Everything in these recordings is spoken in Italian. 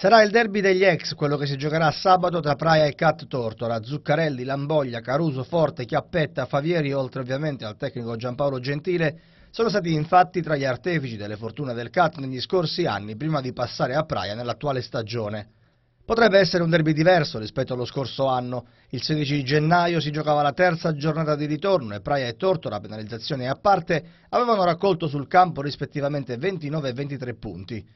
Sarà il derby degli ex quello che si giocherà sabato tra Praia e Cat Tortora, Zuccarelli, Lamboglia, Caruso, Forte, Chiappetta, Favieri, oltre ovviamente al tecnico Giampaolo Gentile, sono stati infatti tra gli artefici delle fortune del Cat negli scorsi anni prima di passare a Praia nell'attuale stagione. Potrebbe essere un derby diverso rispetto allo scorso anno. Il 16 gennaio si giocava la terza giornata di ritorno e Praia e Tortora, penalizzazione a parte, avevano raccolto sul campo rispettivamente 29 e 23 punti.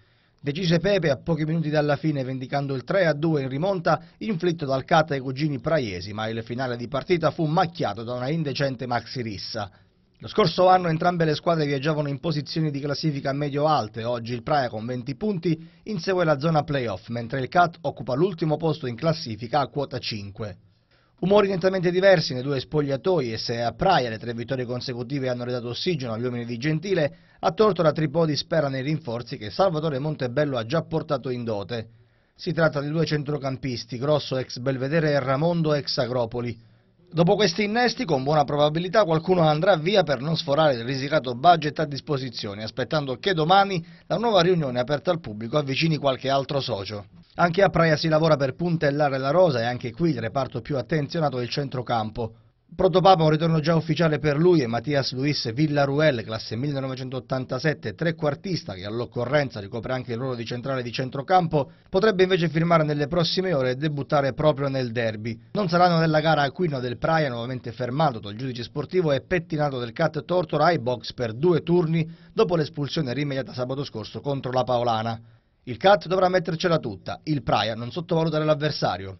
Decise Pepe a pochi minuti dalla fine vendicando il 3-2 in rimonta inflitto dal Cata ai cugini Praiesi, ma il finale di partita fu macchiato da una indecente maxi rissa. Lo scorso anno entrambe le squadre viaggiavano in posizioni di classifica medio-alte, oggi il Praia con 20 punti insegue la zona playoff, mentre il Cat occupa l'ultimo posto in classifica a quota 5. Umori nettamente diversi nei due spogliatoi e se a Praia le tre vittorie consecutive hanno ridato ossigeno agli uomini di Gentile, a Tortora Tripodi spera nei rinforzi che Salvatore Montebello ha già portato in dote. Si tratta di due centrocampisti, Grosso ex Belvedere e Ramondo ex Agropoli. Dopo questi innesti, con buona probabilità, qualcuno andrà via per non sforare il risicato budget a disposizione, aspettando che domani la nuova riunione aperta al pubblico avvicini qualche altro socio. Anche a Praia si lavora per puntellare la rosa e anche qui il reparto più attenzionato è il centrocampo. Protopapa un ritorno già ufficiale per lui e Mattias Luis Villaruel, classe 1987, trequartista che all'occorrenza ricopre anche il ruolo di centrale di centrocampo, potrebbe invece firmare nelle prossime ore e debuttare proprio nel derby. Non saranno nella gara Aquino del Praia, nuovamente fermato dal giudice sportivo e pettinato del Cat Tortora ai box per due turni dopo l'espulsione rimediata sabato scorso contro la Paolana. Il CAT dovrà mettercela tutta, il Praia non sottovalutare l'avversario.